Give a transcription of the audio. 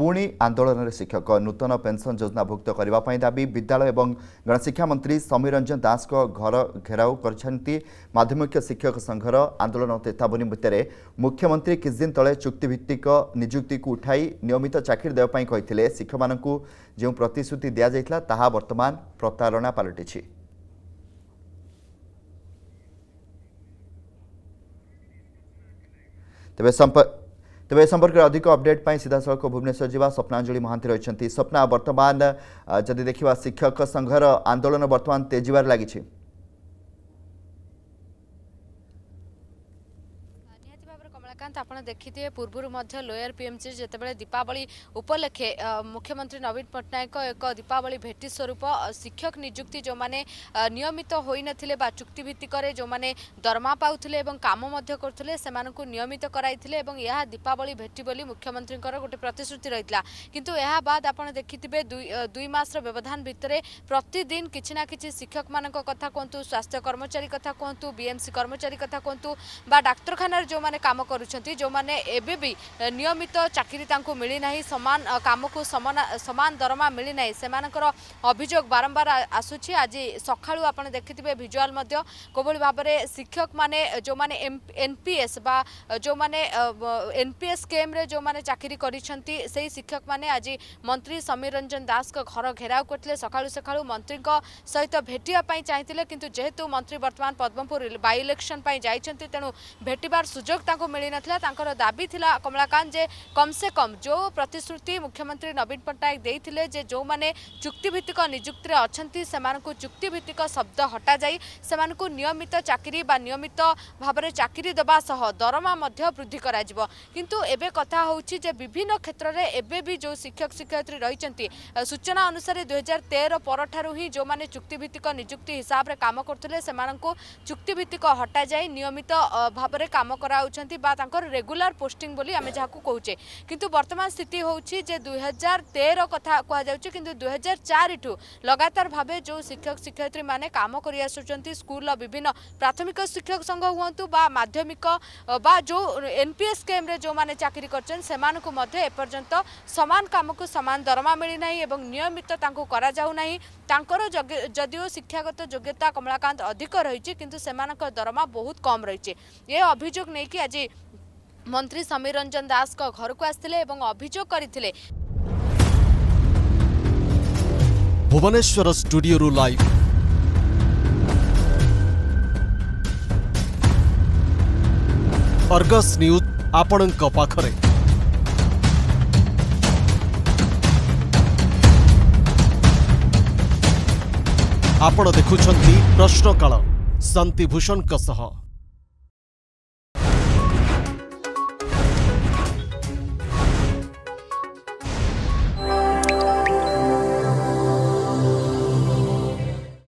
ପୁଣି ଆନ୍ଦୋଳନରେ ଶିକ୍ଷକ ନୂତନ ପେନ୍ସନ୍ ଯୋଜନା ଭୁକ୍ତ କରିବା ପାଇଁ ଦାବି ବିଦ୍ୟାଳୟ ଏବଂ ଗଣଶିକ୍ଷାମନ୍ତ୍ରୀ ସମୀର ରଞ୍ଜନ ଦାସଙ୍କ ଘର ଘେରାଉ କରିଛନ୍ତି ମାଧ୍ୟମିକ ଶିକ୍ଷକ ସଂଘର ଆନ୍ଦୋଳନ ଚେତାବନୀ ଭିତରେ ମୁଖ୍ୟମନ୍ତ୍ରୀ କିଛିଦିନ ତଳେ ଚୁକ୍ତିଭିତ୍ତିକ ନିଯୁକ୍ତିକୁ ଉଠାଇ ନିୟମିତ ଚାକିରି ଦେବା ପାଇଁ କହିଥିଲେ ଶିକ୍ଷକମାନଙ୍କୁ ଯେଉଁ ପ୍ରତିଶ୍ରୁତି ଦିଆଯାଇଥିଲା ତାହା ବର୍ତ୍ତମାନ ପ୍ରତାରଣା ପାଲଟିଛି ତେବେ ସମ୍ପ ତେବେ ଏ ସମ୍ପର୍କରେ ଅଧିକ ଅପଡେଟ୍ ପାଇଁ ସିଧାସଳଖ ଭୁବନେଶ୍ୱର ଯିବା ସ୍ୱପ୍ନାଞ୍ଜଳି ମହାନ୍ତି ରହିଛନ୍ତି ସ୍ୱପ୍ନା ବର୍ତ୍ତମାନ ଯଦି ଦେଖିବା ଶିକ୍ଷକ ସଂଘର ଆନ୍ଦୋଳନ ବର୍ତ୍ତମାନ ତେଜିବାରେ ଲାଗିଛି ভাবে কমলাকান্ত আপনার দেখিথে পূর্বর মধ্যে লোয়ার পিএমসি যেতবে দীপাবলি উপলক্ষে মুখ্যমন্ত্রী নবীন পট্টনাক এক দীপাবলি ভেটি স্বরূপ শিক্ষক নিযুক্তি যে নিয়মিত হয়ে নথিলে বা চুক্তিভিত্তিকরে যে দরমা পাউলে এবং কাম মধ্যে করুলে সে নিয়মিত করাইলে এবং এ দীপাবলি ভেটি বলে মুখ্যমন্ত্রীঙ্কর গোটে প্রতিশ্রুতি রয়েছে কিন্তু এ বাদ আপনার দেখিথে দুই মাসর ব্যবধান ভিতরে প্রতিদিন কিছু না কিছু শিক্ষক মান কথা কুহতু স্বাস্থ্য কর্মচারী কথা কুহতু বিএমসি কর্মচারী কথা কুহতু বা ডাক্তারখানার যে কাম করছেন যে এবে নিয়মিত চাকরি তাঁকু মিলি না সমান কামকু সমান দরমা মিলি না সে অভিযোগ বারম্বার আসুছি আজ সকাল আপনার দেখিবে ভিজুয়াল কোভাবে ভাবে শিক্ষক মানে যে এনপিএস বা যে এনপিএস কেমরে যে চাকরি করছেন সেই শিক্ষক মানে আজ মন্ত্রী সমীর রঞ্জন দাস ঘর ঘেরাও করলে সকাল সকাল মন্ত্রী সহিত ভেটিবা চাইলে কিন্তু যেহেতু মন্ত্রী বর্তমান পদ্মপুর বাই ইলেকশন যাই তেমন ভেটবার সুযোগ ତାଙ୍କୁ ମିଳିନଥିଲା ତାଙ୍କର ଦାବି ଥିଲା କମଳାକାନ୍ତ ଯେ କମ୍ ସେ କମ୍ ଯେଉଁ ପ୍ରତିଶ୍ରୁତି ମୁଖ୍ୟମନ୍ତ୍ରୀ ନବୀନ ପଟ୍ଟନାୟକ ଦେଇଥିଲେ ଯେ ଯେଉଁମାନେ ଚୁକ୍ତିଭିତ୍ତିକ ନିଯୁକ୍ତିରେ ଅଛନ୍ତି ସେମାନଙ୍କୁ ଚୁକ୍ତିଭିତ୍ତିକ ଶବ୍ଦ ହଟାଯାଇ ସେମାନଙ୍କୁ ନିୟମିତ ଚାକିରି ବା ନିୟମିତ ଭାବରେ ଚାକିରି ଦେବା ସହ ଦରମା ମଧ୍ୟ ବୃଦ୍ଧି କରାଯିବ କିନ୍ତୁ ଏବେ କଥା ହେଉଛି ଯେ ବିଭିନ୍ନ କ୍ଷେତ୍ରରେ ଏବେ ବି ଯେଉଁ ଶିକ୍ଷକ ଶିକ୍ଷୟିତ୍ରୀ ରହିଛନ୍ତି ସୂଚନା ଅନୁସାରେ ଦୁଇହଜାର ତେର ପରଠାରୁ ହିଁ ଯେଉଁମାନେ ଚୁକ୍ତିଭିତ୍ତିକ ନିଯୁକ୍ତି ହିସାବରେ କାମ କରୁଥିଲେ ସେମାନଙ୍କୁ ଚୁକ୍ତିଭିତ୍ତିକ ହଟାଯାଇ ନିୟମିତ ଭାବରେ କାମ କରାଉ পাচ্ছেন বা তাঁর রেগুলার পোস্টিং বলে আমি যা কৌছে কিন্তু বর্তমান স্থিতি হচ্ছে যে দুই হাজার তের কথা কুযাচ্ছে কিন্তু দুই হাজার চারিঠু লগাতার ভাবে যে শিক্ষক শিক্ষয়িত্রী মানে কাম করে আসুচার স্কুলর বিভিন্ন প্রাথমিক শিক্ষক সংঘ হুঁতু বা মাধ্যমিক বা যে এনপিএস স্কিম্রে যে চাকরি করছেন সে এপর্যন্ত সমান কামকু সমান দরমা মিলি না এবং নিয়মিত তাঁকু করা যাও না তাঁকর যদিও শিক্ষাগত যোগ্যতা কমলাকান্ত অধিক রয়েছে কিন্তু সেমানক দরমা বহুত কম রয়েছে এ অভিযোগ নেই ଆଜି ମନ୍ତ୍ରୀ ସମୀର ରଞ୍ଜନ ଦାସଙ୍କ ଘରକୁ ଆସିଥିଲେ ଏବଂ ଅଭିଯୋଗ କରିଥିଲେ ଭୁବନେଶ୍ୱର ଷ୍ଟୁଡିଓରୁ ଲାଇଭ ଅର୍ଗସ ନ୍ୟୁଜ ଆପଣଙ୍କ ପାଖରେ ଆପଣ ଦେଖୁଛନ୍ତି ପ୍ରଶ୍ନକାଳ ଶାନ୍ତିଭୂଷଣଙ୍କ ସହ